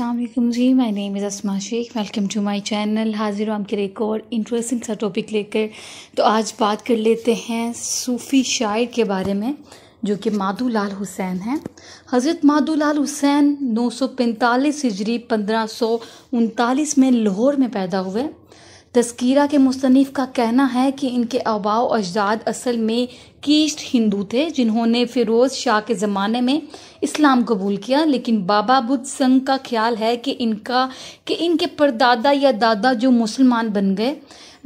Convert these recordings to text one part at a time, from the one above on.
अल्लाम जी मैं name is Asma Shaikh welcome to my channel हाजिर हम के एक और इंटरेस्टिंग सा टॉपिक लेकर तो आज बात कर लेते हैं सूफ़ी शायर के बारे में जो कि माधू लाल हुसैन हैं हज़रत माधू लाल हुसैन नौ सौ पैंतालीस हिजरी पंद्रह सौ उनतालीस में लाहौर में पैदा हुए तस्कीरा के मुसनफ़ का कहना है कि इनके अबाव अजदाद असल में कीस्ट हिंदू थे जिन्होंने फिरोज़ शाह के ज़माने में इस्लाम कबूल किया लेकिन बाबा बुद्ध संघ का ख्याल है कि इनका कि इनके परदादा या दादा जो मुसलमान बन गए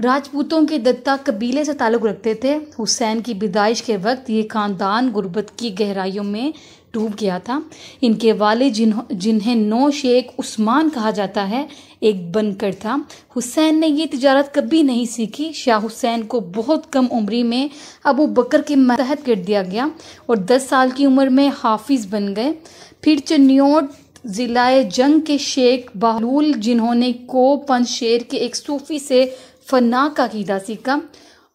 राजपूतों के दत्ता कबीले से ताल्लुक़ रखते थे हुसैन की विदाइश के वक्त ये ख़ानदान गुर्बत की गहराइयों में डूब गया था इनके वाले जिन, जिन्हें नौ शेख उस्मान कहा जाता है एक बनकर था हुसैन ने ये तजारत कभी नहीं सीखी शाह हुसैन को बहुत कम उम्री में अबू बकर के मतहत कर दिया गया और दस साल की उम्र में हाफिज बन गए फिर चन्योट ज़िला जंग के शेख बहलूल जिन्होंने को पंज शेर के एक सूफ़ी से फना का कीदा सीखा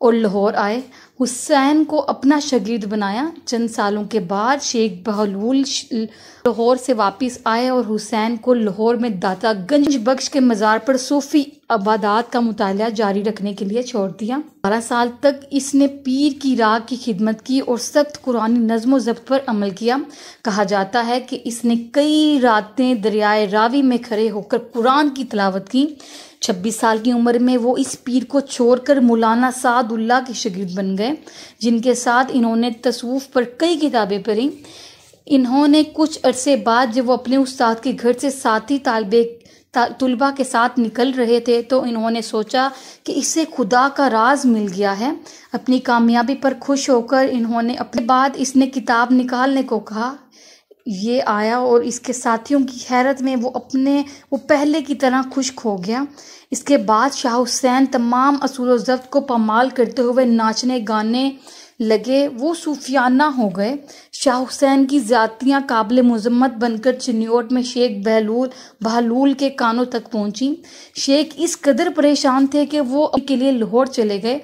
और लाहौर आए हुसैन को अपना शगीर्द बनाया चंद सालों के बाद शेख बहलूल लाहौर से वापस आए और हुसैन को लाहौर में दाता गंज बख्श के मज़ार पर सूफी आबादात का मुताल जारी रखने के लिए छोड़ दिया बारह साल तक इसने पीर की राग की खिदमत की और सख्त कुरानी नज्म जब्त पर अमल किया कहा जाता है कि इसने कई रातें दरियाए रावी में खड़े होकर कुरान की तलावत की छब्बीस साल की उम्र में वो इस पीर को छोड़कर मौलाना सादुल्ला के शगीद बन गए है जिनके साथ इन्होंने तसूफ पर कई किताबें पढ़ी इन्होंने कुछ अरसे बाद जब वो अपने उस्ताद के घर से साथी तालबे तलबा के साथ निकल रहे थे तो इन्होंने सोचा कि इससे खुदा का राज मिल गया है अपनी कामयाबी पर खुश होकर इन्होंने अपने बाद इसने किताब निकालने को कहा ये आया और इसके साथियों की हैरत में वो अपने वो पहले की तरह खुश्क हो गया इसके बाद शाह हुसैन तमाम असूल जब्त को पमाल करते हुए नाचने गाने लगे वो सूफियाना हो गए शाह हुसैन की ज़्यादतियाँ काबिल मजम्मत बनकर चिन्योट में शेख बहलूल बहलूल के कानों तक पहुँची शेख इस कदर परेशान थे कि वो के लिए लाहौर चले गए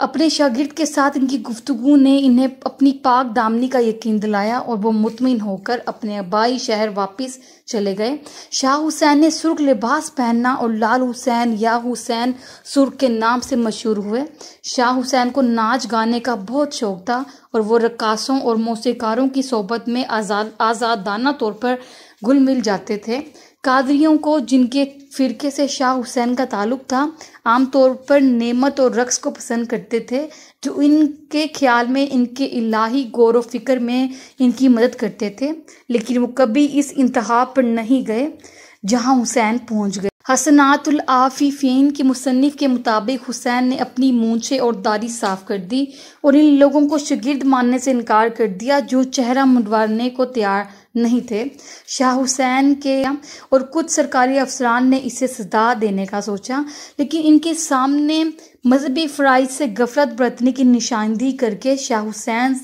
अपने शागिर्द के साथ इनकी गुफ्तु ने इन्हें अपनी पाक दामनी का यकीन दिलाया और वो मुतमिन होकर अपने आबाई शहर वापस चले गए शाह हुसैन ने सुर्ख लिबास पहनना और लाल हुसैन या हुसैन सुर्ख के नाम से मशहूर हुए शाह हुसैन को नाच गाने का बहुत शौक था और वो रक्कासों और मौसीकारों की सोबत में आज़ाद आज़ादाना तौर पर घुल मिल जाते थे कादरियों को जिनके फ़िरके से शाह हुसैन का ताल्लुक था आमतौर पर नेमत और रक्स को पसंद करते थे जो इनके ख्याल में इनके इलाही गौर व फिक्र में इनकी मदद करते थे लेकिन वो कभी इस इंतहा पर नहीं गए जहाँ हुसैन पहुँच गए हसनातुलआफ़ीफ़ीन के मुसनफ़ के मुताबिक हुसैन ने अपनी मूछे और दाढ़ी साफ़ कर दी और इन लोगों को शगिर्द मानने से इनकार कर दिया जो चेहरा मुंडवाने को तैयार नहीं थे शाह हुसैन के और कुछ सरकारी अफसरान ने इसे सजा देने का सोचा लेकिन इनके सामने मजहबी फ़राइज से गफरत बरतने की निशानदी करके शाह हुसैन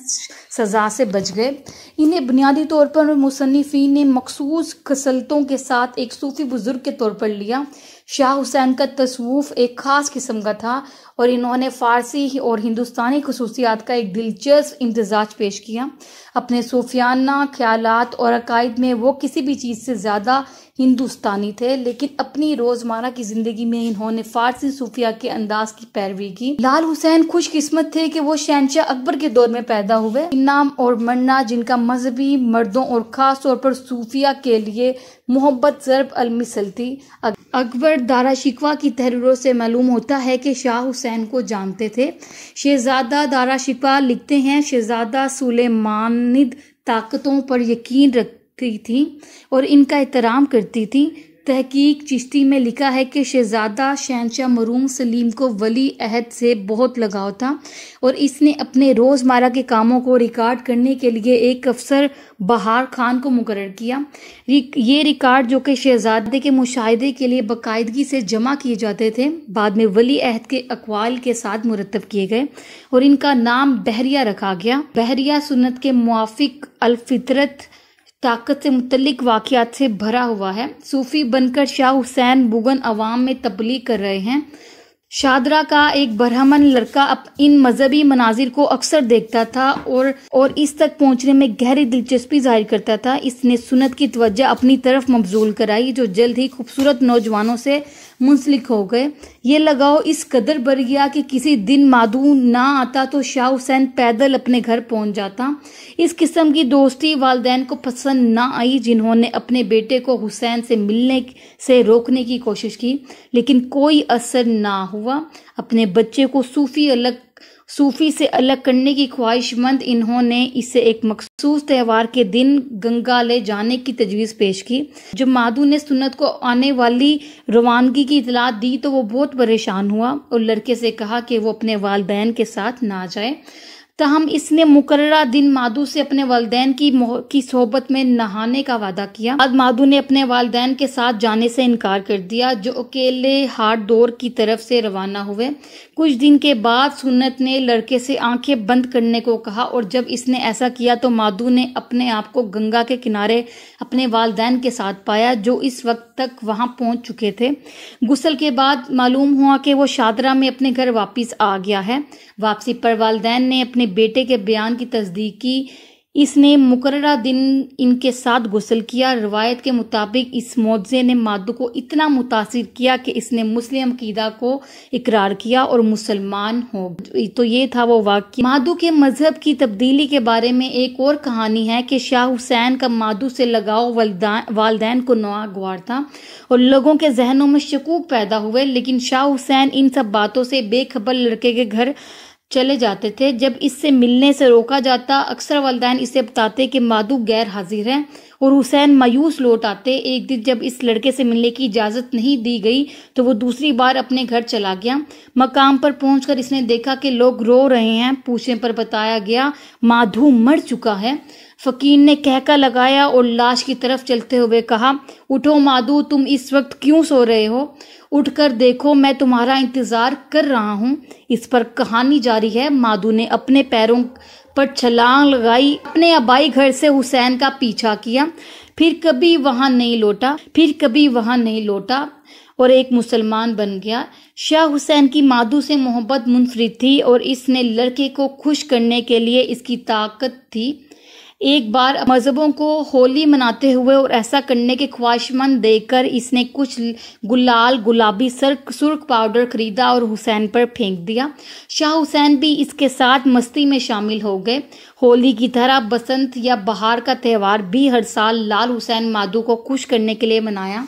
सज़ा से बच गए इन्हें बुनियादी तौर पर मुसनफ़ी ने मखसूस खसलतों के साथ एक सूफ़ी बुज़ुर्ग के तौर पर लिया शाह हुसैन का तस्वूफ एक ख़ास किस्म का था और इन्होंने फ़ारसी और हिंदुस्तानी खसूसियात का एक दिलचस्प इम्तजाज पेश किया अपने सूफियाना ख्याल और अकायद में वो किसी भी चीज़ से ज़्यादा हिंदुस्तानी थे लेकिन अपनी रोज़मर्रा की ज़िंदगी में इन्होंने फ़ारसी सूफिया के अंदाज की पैरवी की लाल हुसैन खुशकिस्मत थे कि वो शहनशाह अकबर के दौर में पैदा हुए इनाम और मन्ना जिनका मजहबी मर्दों और ख़ास तौर पर सूफिया के लिए मोहब्बत ज़रब अलमिसल थी अकबर पर दारा शिकवा की तहरीरों से मालूम होता है कि शाह हुसैन को जानते थे शहजादा दारा शिकवा लिखते हैं शहजादा सुलेमानिद ताकतों पर यकीन रखती थी और इनका एहतराम करती थी तहकीक चिश्ती में लिखा है कि शहज़ादा शहनशाह मरूम सलीम को वली अहद से बहुत लगाव था और इसने अपने रोज़मर्रा के कामों को रिकॉर्ड करने के लिए एक अफसर बहार खान को मुकर किया ये रिकॉर्ड जो कि शहज़ादे के मुशाहदे के लिए बाकायदगी से जमा किए जाते थे बाद में वली अहद के अकवाल के साथ मुरतब किए गए और इनका नाम बहरिया रखा गया बहरिया सुनत के मुआफिक अलफितरत ताकत से मुतलिक वाक़ात से भरा हुआ है सूफ़ी बनकर शाह हुसैन बुगन अवाम में तबलीग कर रहे हैं शादरा का एक बरहमन लड़का अब इन मजहबी मनाजिर को अक्सर देखता था और और इस तक पहुंचने में गहरी दिलचस्पी जाहिर करता था इसने सुनत की तवज्जा अपनी तरफ मबजूल कराई जो जल्द ही खूबसूरत नौजवानों से मुंसलिक हो गए ये लगाओ इस कदर बढ़ गया कि किसी दिन माधू ना आता तो शाह हुसैन पैदल अपने घर पहुंच जाता इस किस्म की दोस्ती वालदेन को पसंद ना आई जिन्होंने अपने बेटे को हुसैन से मिलने से रोकने की कोशिश की लेकिन कोई असर ना हुआ अपने बच्चे को सूफी अलग सूफी से अलग करने की ख्वाहिशमंद इन्होंने इसे एक मखसूस त्यौहार के दिन गंगा ले जाने की तजवीज़ पेश की जब माधु ने सुन्नत को आने वाली रवानगी की इतला दी तो वो बहुत परेशान हुआ और लड़के से कहा कि वो अपने वालदेन के साथ ना जाए तहम तो हम इसने मुकर्रा दिन माधु से अपने वालदेन की की सोहबत में नहाने का वादा किया बाद माधु ने अपने वालदेन के साथ जाने से इनकार कर दिया जो अकेले हार्ड डोर की तरफ से रवाना हुए कुछ दिन के बाद सुन्नत ने लड़के से आंखें बंद करने को कहा और जब इसने ऐसा किया तो माधु ने अपने आप को गंगा के किनारे अपने वालदेन के साथ पाया जो इस वक्त तक वहां पहुंच चुके थे गुसल के बाद मालूम हुआ कि वो शादरा में अपने घर वापिस आ गया है वापसी पर वालदेन ने अपने अपने बेटे के बयान की तस्दीक की इसने मुकर्रा दिन इनके साथ गुसल किया रिवायत के मुताबिक इस मुआवजे ने मादू को इतना मुतासर किया कि इसने मुस्लिम अकीदा को इकरार किया और मुसलमान हो तो ये था वो वाक्य मादू के मजहब की तब्दीली के बारे में एक और कहानी है कि शाह हुसैन का मादू से लगाव वालदेन को नागवार था और लोगों के जहनों में शकूक पैदा हुए लेकिन शाह हुसैन इन सब बातों से बेखबर लड़के के घर चले जाते थे जब इससे मिलने से रोका जाता अक्सर वालदेन इसे बताते कि माधु गैर हाजिर हैं और हुसैन मायूस लौट आते एक दिन जब इस लड़के से मिलने की इजाज़त नहीं दी गई तो वो दूसरी बार अपने घर चला गया मकाम पर पहुंचकर इसने देखा कि लोग रो रहे हैं पूछने पर बताया गया माधु मर चुका है फकीर ने कहका लगाया और लाश की तरफ चलते हुए कहा उठो मादू तुम इस वक्त क्यों सो रहे हो उठकर देखो मैं तुम्हारा इंतज़ार कर रहा हूँ इस पर कहानी जारी है मादू ने अपने पैरों पर छलांग लगाई अपने अबाई घर से हुसैन का पीछा किया फिर कभी वहाँ नहीं लौटा फिर कभी वहाँ नहीं लौटा और एक मुसलमान बन गया शाह हुसैन की मादू से मोहब्बत मुनफरद थी और इसने लड़के को खुश करने के लिए इसकी ताकत थी एक बार मजहबों को होली मनाते हुए और ऐसा करने के ख्वाहिशमंद देकर इसने कुछ गुलाल गुलाबी सर्क सुर्ख पाउडर खरीदा और हुसैन पर फेंक दिया शाह हुसैन भी इसके साथ मस्ती में शामिल हो गए होली की तरह बसंत या बहार का त्यौहार भी हर साल लाल हुसैन माधु को खुश करने के लिए मनाया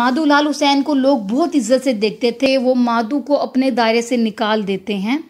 माधु लाल हुसैन को लोग बहुत इज्जत से देखते थे वो माधु को अपने दायरे से निकाल देते हैं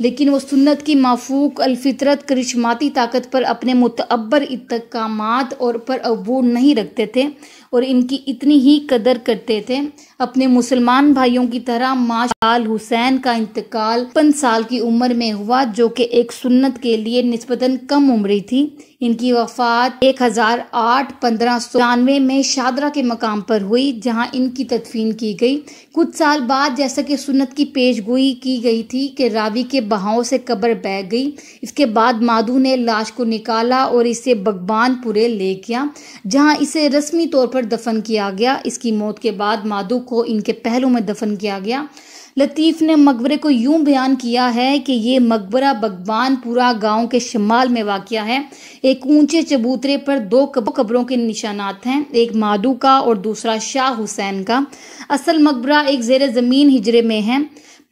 लेकिन वो सुन्नत की माफूक अलफितरत करिश्माती ताकत पर अपने मतबर इतकाम और पर अबूर नहीं रखते थे और इनकी इतनी ही कदर करते थे अपने मुसलमान भाइयों की तरह माशाल हुसैन का इंतकाल पंद साल की उम्र में हुआ जो कि एक सुन्नत के लिए नस्बता कम उम्र थी इनकी वफात 1008 पंद्रह सौ इक्यानवे में शादरा के मकाम पर हुई जहां इनकी तदफीन की गई कुछ साल बाद जैसा कि सुन्नत की पेश गोई की गई थी कि रावी के बहाव से कब्र बह गई इसके बाद माधु ने लाश को निकाला और इसे बगबानपुरे ले गया जहाँ इसे रस्मी तौर पर पर दफन किया गया इसकी मौत के बाद माधु को इनके पहलू में दफन किया गया लतीफ़ ने मकबरे को यूं बयान किया है कि ये मकबरा बगवानपुरा गांव के शमाल में वाक़ है एक ऊंचे चबूतरे पर दो कब्रों के निशानात हैं एक माधु का और दूसरा शाह हुसैन का असल मकबरा एक जेर ज़मीन हिजरे में है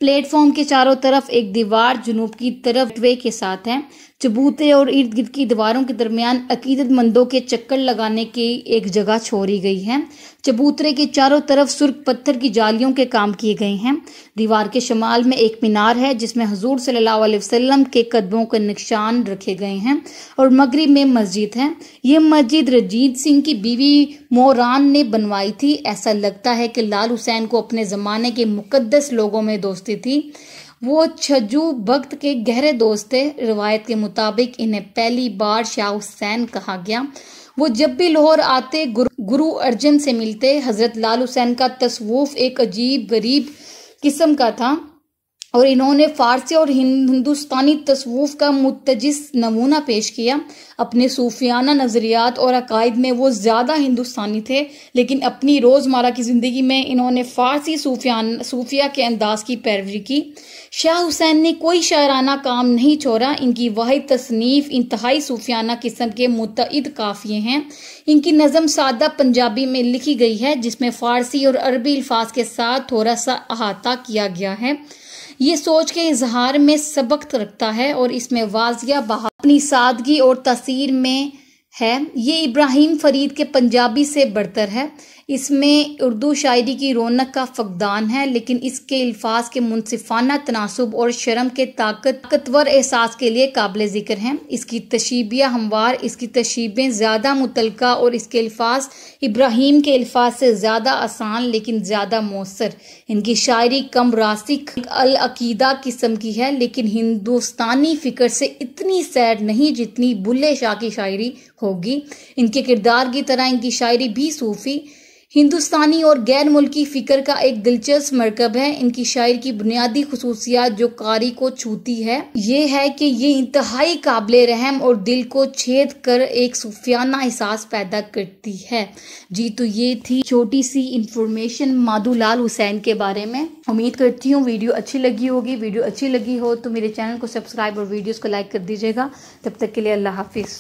प्लेटफॉर्म के चारों तरफ एक दीवार जुनूब की तरफ वे के साथ है चबूतरे और इर्द गिर्द की दीवारों के दरमियान अकीदतमंदों के चक्कर लगाने की एक जगह छोड़ी गई है चबूतरे के चारों तरफ सुर्ख पत्थर की जालियों के काम किए गए हैं दीवार के शमाल में एक मीनार है जिसमें हजूर सल्लल्लाहु अलैहि वसल्लम के कदमों के निशान रखे गए हैं और मगरब में मस्जिद है यह मस्जिद रजीत सिंह की बीवी मोरान ने बनवाई थी ऐसा लगता है कि लाल हुसैन को अपने ज़माने के मुकदस लोगों में दोस्ती थी वो छजू भक्त के गहरे दोस्त थे रिवायत के मुताबिक इन्हें पहली बार शाह हुसैन कहा गया वो जब भी लाहौर आते गुरु, गुरु अर्जन से मिलते हजरत लाल हुसैन का तस्वूफ एक अजीब गरीब किस्म का था और इन्होंने फारसी और हिंदुस्तानी तस्वूफ़ का मुतजस नमूना पेश किया अपने सूफियाना नज़रियात और अकायद में वो ज़्यादा हिंदुस्तानी थे लेकिन अपनी रोज़मर्रा की ज़िंदगी में इन्होंने फ़ारसी सूफियान सूफिया के अंदाज की पैरवी की शाह हुसैन ने कोई शायराना काम नहीं छोड़ा इनकी वाहि तसनीफ़ इंतहाई सूफियाना किस्म के मुतद काफ़िए हैं इनकी नज़म सादा पंजाबी में लिखी गई है जिसमें फ़ारसी और अरबी अल्फाज के साथ थोड़ा सा अहाता किया गया है ये सोच के इजहार में सबक रखता है और इसमें वाजिया बहा अपनी सादगी और तस्वीर में है ये इब्राहिम फरीद के पंजाबी से बढ़तर है इसमें उर्दू शायरी की रौनक का फकदान है लेकिन इसके अल्फाज के मुनसिफाना तनासब और शर्म के ताकत ताकतवर एहसास के लिए काबिल ज़िक्र हैं इसकी तशीबियाँ हमवार इसकी तशीबें ज़्यादा मुतलका और इसके अल्फाज इब्राहिम के अल्फाज से ज़्यादा आसान लेकिन ज़्यादा मौसर इनकी शायरी कम रासिक अलअकीदा किस्म की है लेकिन हिंदुस्तानी फ़िक्र से इतनी सैड नहीं जितनी बुल्ले शाह की शायरी होगी इनके किरदार की तरह इनकी शायरी भी सूफी हिंदुस्तानी और गैर मुल्की फ़िक्र का एक दिलचस्प मरकब है इनकी शायर की बुनियादी खसूसियात जो कारी को छूती है ये है कि ये इंतहाई काबिल रहम और दिल को छेद कर एक सूफियाना एहसास पैदा करती है जी तो ये थी छोटी सी इन्फॉर्मेशन लाल हुसैन के बारे में उम्मीद करती हूँ वीडियो अच्छी लगी होगी वीडियो अच्छी लगी हो तो मेरे चैनल को सब्सक्राइब और वीडियोज़ को लाइक कर दीजिएगा तब तक के लिए अल्लाह हाफिज़